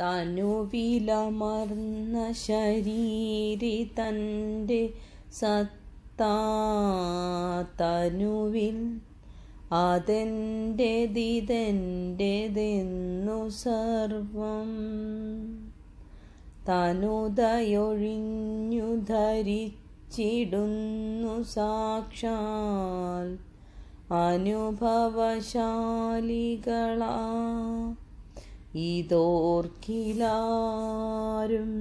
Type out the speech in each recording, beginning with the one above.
തനുവിലമർന്ന ശരീരി തൻ്റെ സത്താ തനുവിൽ അതെൻ്റെതിതെൻ്റെതെന്നു സർവം തനുതയൊഴിഞ്ഞു ധരിച്ചിടുന്നു സാക്ഷാൽ അനുഭവശാലികളാ ഇതോർക്കിലാരും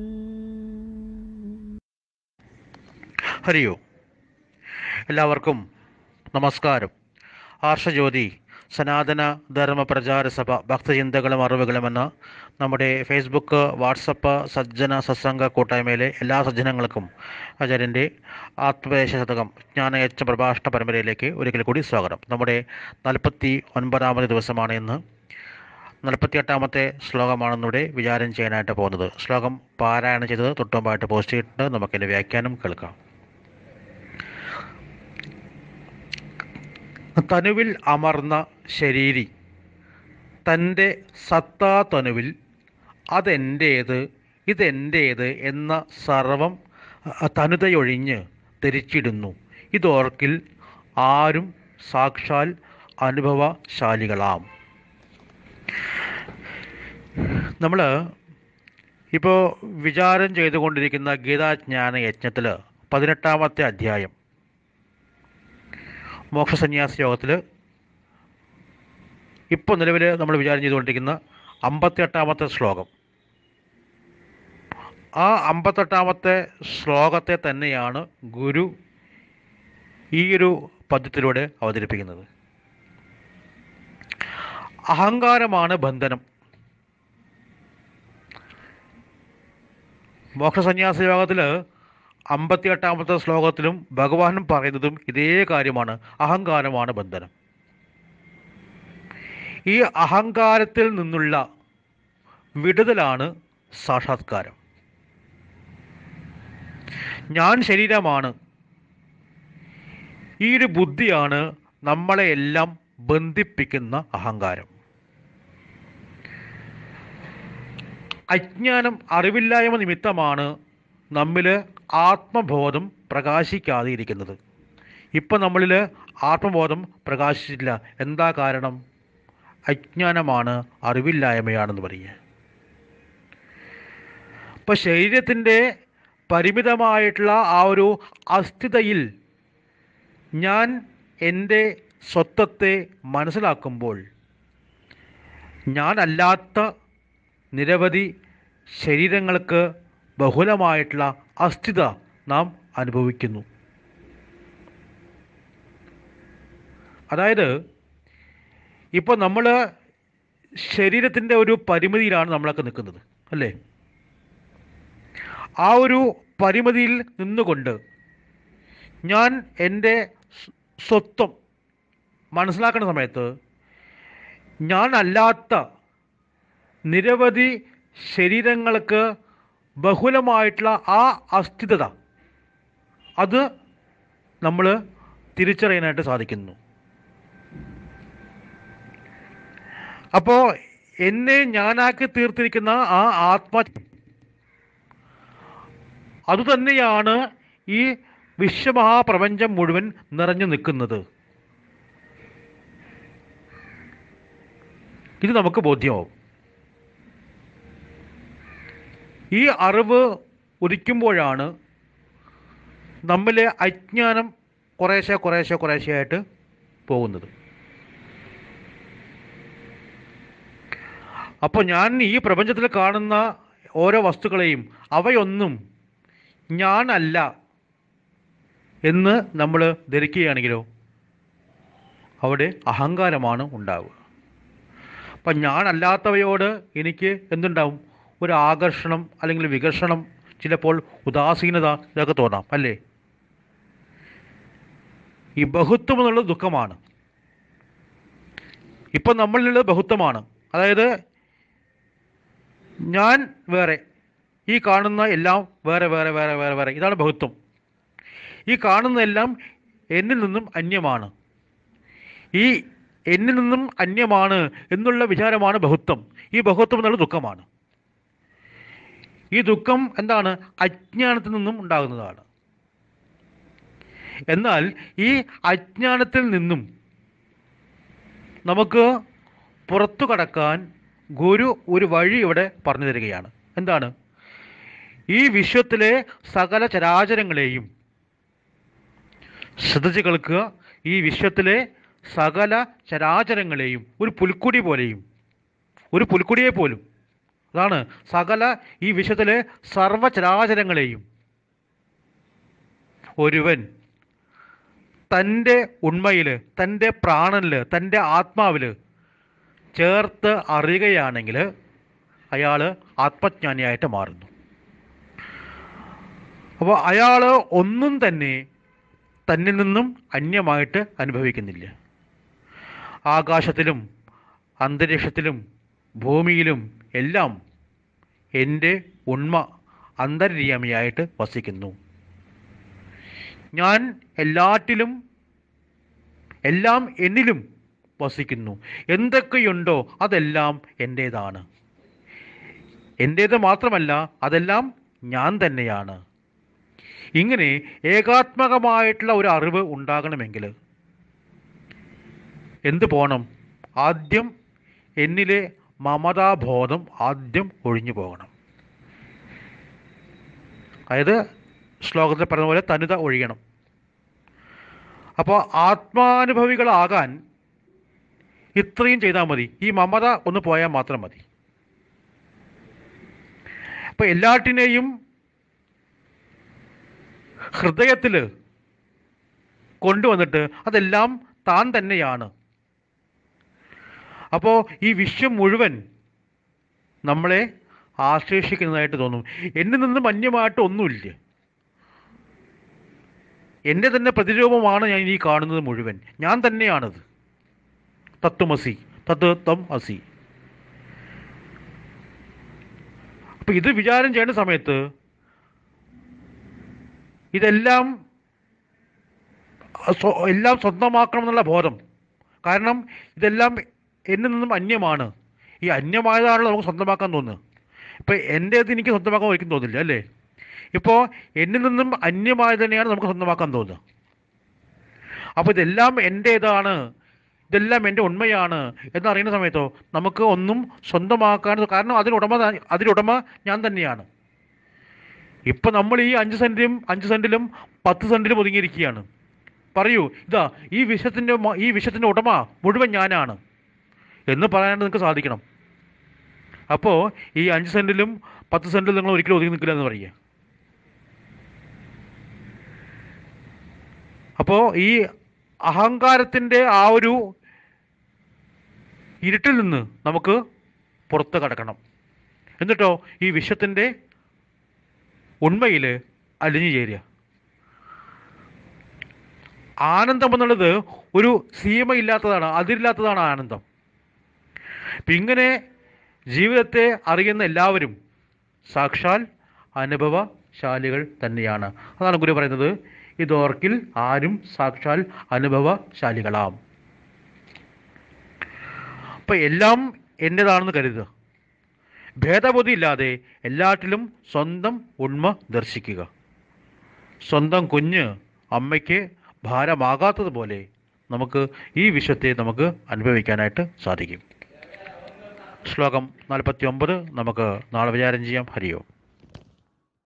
ഹരിയോ എല്ലാവർക്കും നമസ്കാരം ആർഷജ്യോതി സനാതന ധർമ്മ പ്രചാര സഭ ഭക്തചിന്തകളും അറിവുകളും എന്ന നമ്മുടെ ഫേസ്ബുക്ക് വാട്സപ്പ് സജ്ജന സത്സംഗ കൂട്ടായ്മയിലെ എല്ലാ സജ്ജനങ്ങൾക്കും ആചാര്യൻ്റെ ആത്മദേശ ശതകം ജ്ഞാനയച്ച പ്രഭാഷണ പരമ്പരയിലേക്ക് ഒരിക്കൽ കൂടി സ്വാഗതം നമ്മുടെ നാൽപ്പത്തി ഒൻപതാമത് ദിവസമാണ് ഇന്ന് നാൽപ്പത്തിയെട്ടാമത്തെ ശ്ലോകമാണെന്നിവിടെ വിചാരം ചെയ്യാനായിട്ട് പോകുന്നത് ശ്ലോകം പാരായണം ചെയ്തത് തൊട്ടുമ്പായിട്ട് പോസ്റ്റ് ചെയ്തിട്ടുണ്ട് നമുക്കതിൻ്റെ വ്യാഖ്യാനം കേൾക്കാം തനുവിൽ അമർന്ന ശരീരി തൻ്റെ സത്താ തനുവിൽ അതെൻ്റേത് ഇതെൻ്റേത് എന്ന സർവം തനുതയൊഴിഞ്ഞ് ധരിച്ചിടുന്നു ഇതോർക്കിൽ ആരും സാക്ഷാൽ അനുഭവശാലികളാം നമ്മൾ ഇപ്പോൾ വിചാരം ചെയ്തുകൊണ്ടിരിക്കുന്ന ഗീതാജ്ഞാന യജ്ഞത്തിൽ പതിനെട്ടാമത്തെ അധ്യായം മോക്ഷസന്യാസ യോഗത്തിൽ ഇപ്പോൾ നിലവിൽ നമ്മൾ വിചാരം ചെയ്തുകൊണ്ടിരിക്കുന്ന അമ്പത്തെട്ടാമത്തെ ശ്ലോകം ആ അമ്പത്തെട്ടാമത്തെ ശ്ലോകത്തെ തന്നെയാണ് ഗുരു ഈയൊരു പദ്യത്തിലൂടെ അവതരിപ്പിക്കുന്നത് അഹങ്കാരമാണ് ബന്ധനം മോക്ഷസന്യാസ യോഗത്തിൽ എട്ടാമത്തെ ശ്ലോകത്തിലും ഭഗവാൻ പറയുന്നതും ഇതേ കാര്യമാണ് അഹങ്കാരമാണ് ബന്ധനം ഈ അഹങ്കാരത്തിൽ നിന്നുള്ള വിടുതലാണ് സാക്ഷാത്കാരം ഞാൻ ശരീരമാണ് ഈ ഒരു ബുദ്ധിയാണ് നമ്മളെയെല്ലാം ബന്ധിപ്പിക്കുന്ന അഹങ്കാരം അജ്ഞാനം അറിവില്ലായ്മ നിമിത്തമാണ് നമ്മിൽ ആത്മബോധം പ്രകാശിക്കാതെ ഇരിക്കുന്നത് ഇപ്പം നമ്മളിൽ ആത്മബോധം പ്രകാശിച്ചില്ല എന്താ കാരണം അജ്ഞാനമാണ് അറിവില്ലായ്മയാണെന്ന് പറയുക ഇപ്പം ശരീരത്തിൻ്റെ പരിമിതമായിട്ടുള്ള ആ ഒരു അസ്ഥിതയിൽ ഞാൻ എൻ്റെ സ്വത്വത്തെ മനസ്സിലാക്കുമ്പോൾ ഞാനല്ലാത്ത നിരവധി ശരീരങ്ങൾക്ക് ബഹുലമായിട്ടുള്ള അസ്ഥിത നാം അനുഭവിക്കുന്നു അതായത് ഇപ്പോൾ നമ്മൾ ശരീരത്തിൻ്റെ ഒരു പരിമിതിയിലാണ് നമ്മളൊക്കെ നിൽക്കുന്നത് അല്ലേ ആ ഒരു പരിമിതിയിൽ നിന്നുകൊണ്ട് ഞാൻ എൻ്റെ സ്വത്വം മനസ്സിലാക്കുന്ന സമയത്ത് ഞാനല്ലാത്ത നിരവധി ശരീരങ്ങൾക്ക് ബഹുലമായിട്ടുള്ള ആ അസ്ഥിതത അത് നമ്മൾ തിരിച്ചറിയാനായിട്ട് സാധിക്കുന്നു അപ്പോൾ എന്നെ ഞാനാക്കി തീർത്തിരിക്കുന്ന ആ ആത്മ അതുതന്നെയാണ് ഈ വിശ്വമഹാപ്രപഞ്ചം മുഴുവൻ നിറഞ്ഞു നിൽക്കുന്നത് ഇത് നമുക്ക് ബോധ്യമാവും ഈ അറിവ് ഉദിക്കുമ്പോഴാണ് നമ്മിലെ അജ്ഞാനം കുറേശ്ശെ കുറേശ്ശെ കുറേശ്ശെയായിട്ട് പോകുന്നത് അപ്പോൾ ഞാൻ ഈ പ്രപഞ്ചത്തിൽ കാണുന്ന ഓരോ വസ്തുക്കളെയും അവയൊന്നും ഞാനല്ല എന്ന് നമ്മൾ ധരിക്കുകയാണെങ്കിലോ അവിടെ അഹങ്കാരമാണ് ഉണ്ടാവുക അപ്പം ഞാനല്ലാത്തവയോട് എനിക്ക് എന്തുണ്ടാവും ഒരു ആകർഷണം അല്ലെങ്കിൽ വികർഷണം ചിലപ്പോൾ ഉദാസീനത ഇതൊക്കെ തോന്നാം അല്ലേ ഈ ബഹുത്വം എന്നുള്ളത് ദുഃഖമാണ് ഇപ്പം നമ്മളിലുള്ളത് ബഹുത്വമാണ് അതായത് ഞാൻ വേറെ ഈ കാണുന്ന എല്ലാം വേറെ വേറെ വേറെ വേറെ വേറെ ഇതാണ് ബഹുത്വം ഈ കാണുന്ന എല്ലാം എന്നിൽ നിന്നും അന്യമാണ് ഈ എന്നിൽ നിന്നും അന്യമാണ് എന്നുള്ള വിചാരമാണ് ബഹുത്വം ഈ ബഹുത്വം എന്നുള്ള ദുഃഖമാണ് ഈ ദുഃഖം എന്താണ് അജ്ഞാനത്തിൽ നിന്നും ഉണ്ടാകുന്നതാണ് എന്നാൽ ഈ അജ്ഞാനത്തിൽ നിന്നും നമുക്ക് പുറത്തു കടക്കാൻ ഗുരു ഒരു വഴി ഇവിടെ പറഞ്ഞു തരികയാണ് എന്താണ് ഈ വിശ്വത്തിലെ സകല ചരാചരങ്ങളെയും ശ്രദ്ധിച്ചു ഈ വിശ്വത്തിലെ സകല ചരാചരങ്ങളെയും ഒരു പുൽക്കുടി പോലെയും ഒരു പുൽക്കുടിയെ പോലും അതാണ് സകല ഈ വിശ്വത്തിലെ സർവചരാചരങ്ങളെയും ഒരുവൻ തൻ്റെ ഉണ്മയിൽ തൻ്റെ പ്രാണനിൽ തൻ്റെ ആത്മാവിൽ ചേർത്ത് അറിയുകയാണെങ്കിൽ അയാൾ ആത്മജ്ഞാനിയായിട്ട് മാറുന്നു അപ്പോൾ അയാൾ ഒന്നും തന്നെ തന്നിൽ നിന്നും അന്യമായിട്ട് അനുഭവിക്കുന്നില്ല ആകാശത്തിലും അന്തരീക്ഷത്തിലും ഭൂമിയിലും എല്ലാം എൻ്റെ ഉണ്മ അന്തര്യാമിയായിട്ട് വസിക്കുന്നു ഞാൻ എല്ലാറ്റിലും എല്ലാം എന്നിലും വസിക്കുന്നു എന്തൊക്കെയുണ്ടോ അതെല്ലാം എൻ്റേതാണ് എൻ്റേത് മാത്രമല്ല അതെല്ലാം ഞാൻ തന്നെയാണ് ഇങ്ങനെ ഏകാത്മകമായിട്ടുള്ള ഒരു അറിവ് ഉണ്ടാകണമെങ്കിൽ എന്ത് പോകണം ആദ്യം എന്നിലെ മമതാബോധം ആദ്യം ഒഴിഞ്ഞു പോകണം അതായത് ശ്ലോകത്തിൽ പറഞ്ഞ പോലെ തനിത ഒഴിയണം അപ്പോൾ ആത്മാനുഭവികളാകാൻ ഇത്രയും ചെയ്താൽ മതി ഈ മമത ഒന്ന് പോയാൽ മാത്രം മതി അപ്പോൾ എല്ലാറ്റിനെയും ഹൃദയത്തിൽ കൊണ്ടുവന്നിട്ട് അതെല്ലാം താൻ തന്നെയാണ് അപ്പോൾ ഈ വിശ്വം മുഴുവൻ നമ്മളെ ആശ്ലേഷിക്കുന്നതായിട്ട് തോന്നും എന്നിൽ നിന്ന് മന്യമായിട്ട് ഒന്നുമില്ല എൻ്റെ തന്നെ പ്രതിരൂപമാണ് ഞാൻ ഇനി കാണുന്നത് മുഴുവൻ ഞാൻ തന്നെയാണത് തത്വമസി തത്വത്വം അസി അപ്പം ഇത് വിചാരം ചെയ്യുന്ന സമയത്ത് ഇതെല്ലാം എല്ലാം സ്വന്തമാക്കണം എന്നുള്ള ബോധം കാരണം ഇതെല്ലാം എന്നിൽ നിന്നും അന്യമാണ് ഈ അന്യമായതാണല്ലോ നമുക്ക് സ്വന്തമാക്കാൻ തോന്നുന്നത് ഇപ്പോൾ എൻ്റേത് എനിക്ക് സ്വന്തമാക്കാൻ ഒരിക്കലും തോന്നില്ല അല്ലേ ഇപ്പോൾ എന്നിൽ നിന്നും അന്യമായി തന്നെയാണ് നമുക്ക് സ്വന്തമാക്കാൻ തോന്നുന്നത് അപ്പോൾ ഇതെല്ലാം എൻ്റേതാണ് ഇതെല്ലാം എൻ്റെ ഉണ്മയാണ് എന്നറിയുന്ന സമയത്തോ നമുക്ക് ഒന്നും സ്വന്തമാക്കാൻ കാരണം അതിനുടമ അതിനുടമ ഞാൻ തന്നെയാണ് ഇപ്പം നമ്മൾ ഈ അഞ്ച് സെൻറ്റിലും അഞ്ച് സെൻറ്റിലും പത്ത് സെൻറ്റിലും ഒതുങ്ങിയിരിക്കുകയാണ് പറയൂ ഇതാ ഈ വിഷത്തിൻ്റെ ഈ വിഷത്തിൻ്റെ ഉടമ മുഴുവൻ ഞാനാണ് എന്ന് പറയാനായിട്ട് നിങ്ങൾക്ക് സാധിക്കണം അപ്പോൾ ഈ അഞ്ച് സെൻറ്റിലും പത്ത് സെൻറ്റിലും നിങ്ങൾ ഒരിക്കലും ഒതുങ്ങി നിൽക്കില്ല എന്ന് പറയുക അപ്പോൾ ഈ അഹങ്കാരത്തിൻ്റെ ആ ഒരു ഇരുട്ടിൽ നിന്ന് നമുക്ക് പുറത്ത് കടക്കണം എന്നിട്ടോ ഈ വിഷത്തിൻ്റെ ഉണ്മയിൽ അലിഞ്ഞു ചേരുക ആനന്ദം എന്നുള്ളത് ഒരു സീമയില്ലാത്തതാണ് അതിരില്ലാത്തതാണ് ആനന്ദം അപ്പം ഇങ്ങനെ ജീവിതത്തെ അറിയുന്ന എല്ലാവരും സാക്ഷാൽ അനുഭവശാലികൾ തന്നെയാണ് അതാണ് ഗുരു പറയുന്നത് ഇതോർക്കിൽ ആരും സാക്ഷാൽ ശാലികളാം അപ്പം എല്ലാം എൻ്റെതാണെന്ന് കരുതുക ഭേദബുദ്ധി ഇല്ലാതെ എല്ലാറ്റിലും സ്വന്തം ഉണ്മ ദർശിക്കുക സ്വന്തം കുഞ്ഞ് അമ്മയ്ക്ക് ഭാരമാകാത്തതുപോലെ നമുക്ക് ഈ വിശ്വത്തെ നമുക്ക് അനുഭവിക്കാനായിട്ട് സാധിക്കും ശ്ലോകം നാൽപ്പത്തി ഒമ്പത് നമുക്ക് നാളെ വിചാരം ചെയ്യാം ഹരിയോ